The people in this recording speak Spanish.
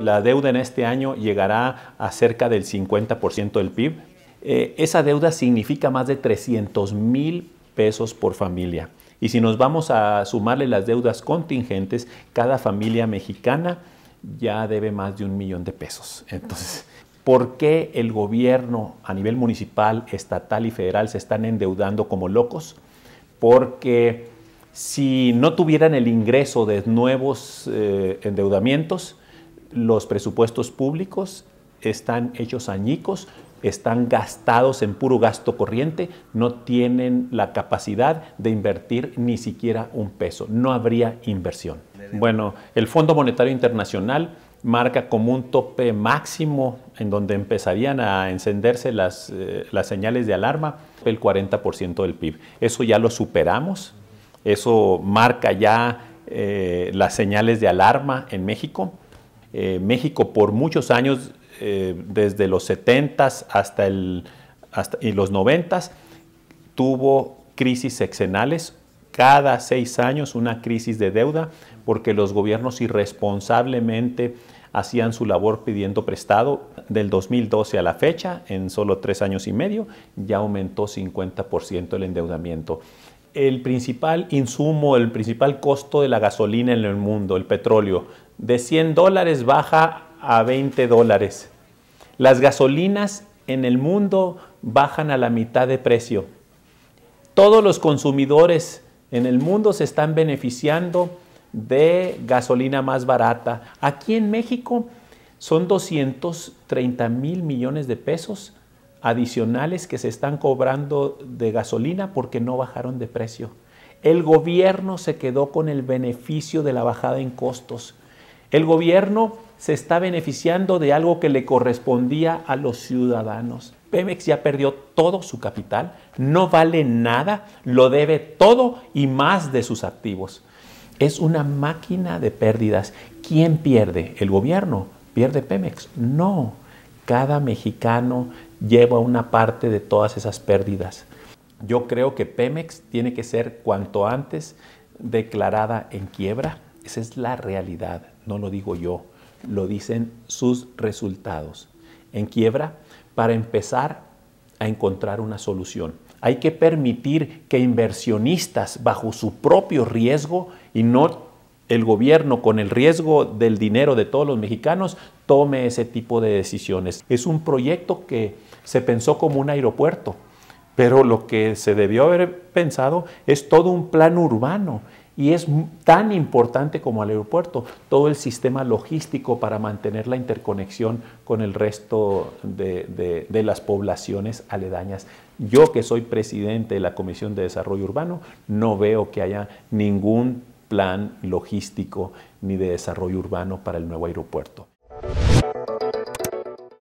la deuda en este año llegará a cerca del 50% del PIB. Eh, esa deuda significa más de 300 mil pesos por familia. Y si nos vamos a sumarle las deudas contingentes, cada familia mexicana ya debe más de un millón de pesos. Entonces, ¿por qué el gobierno a nivel municipal, estatal y federal se están endeudando como locos? Porque si no tuvieran el ingreso de nuevos eh, endeudamientos, los presupuestos públicos están hechos añicos, están gastados en puro gasto corriente, no tienen la capacidad de invertir ni siquiera un peso, no habría inversión. Bueno, el Fondo Monetario Internacional marca como un tope máximo en donde empezarían a encenderse las, eh, señales de alarma, el 40% del PIB. Eso ya lo superamos, eso marca ya eh, las señales de alarma en México. Eh, México por muchos años, eh, desde los 70s hasta, el, y los 90s, tuvo crisis sexenales, cada seis años una crisis de deuda, porque los gobiernos irresponsablemente hacían su labor pidiendo prestado. Del 2012 a la fecha, en solo tres años y medio, ya aumentó 50% el endeudamiento el principal insumo, el principal costo de la gasolina en el mundo, el petróleo. De 100 dólares baja a 20 dólares. Las gasolinas en el mundo bajan a la mitad de precio. Todos los consumidores en el mundo se están beneficiando de gasolina más barata. Aquí en México son 230 mil millones de pesos adicionales que se están cobrando de gasolina porque no bajaron de precio. El gobierno se quedó con el beneficio de la bajada en costos. El gobierno se está beneficiando de algo que le correspondía a los ciudadanos. Pemex ya perdió todo su capital, no vale nada, lo debe todo y más de sus activos. Es una máquina de pérdidas. ¿Quién pierde? ¿El gobierno? ¿Pierde Pemex? No. Cada mexicano, lleva una parte de todas esas pérdidas. Yo creo que Pemex tiene que ser cuanto antes declarada en quiebra. Esa es la realidad, no lo digo yo, lo dicen sus resultados. En quiebra para empezar a encontrar una solución. Hay que permitir que inversionistas bajo su propio riesgo y no el gobierno, con el riesgo del dinero de todos los mexicanos, tome ese tipo de decisiones. Es un proyecto que se pensó como un aeropuerto, pero lo que se debió haber pensado es todo un plan urbano y es tan importante como el aeropuerto, todo el sistema logístico para mantener la interconexión con el resto de, las poblaciones aledañas. Yo que soy presidente de la Comisión de Desarrollo Urbano, no veo que haya ningún plan logístico ni de desarrollo urbano para el nuevo aeropuerto.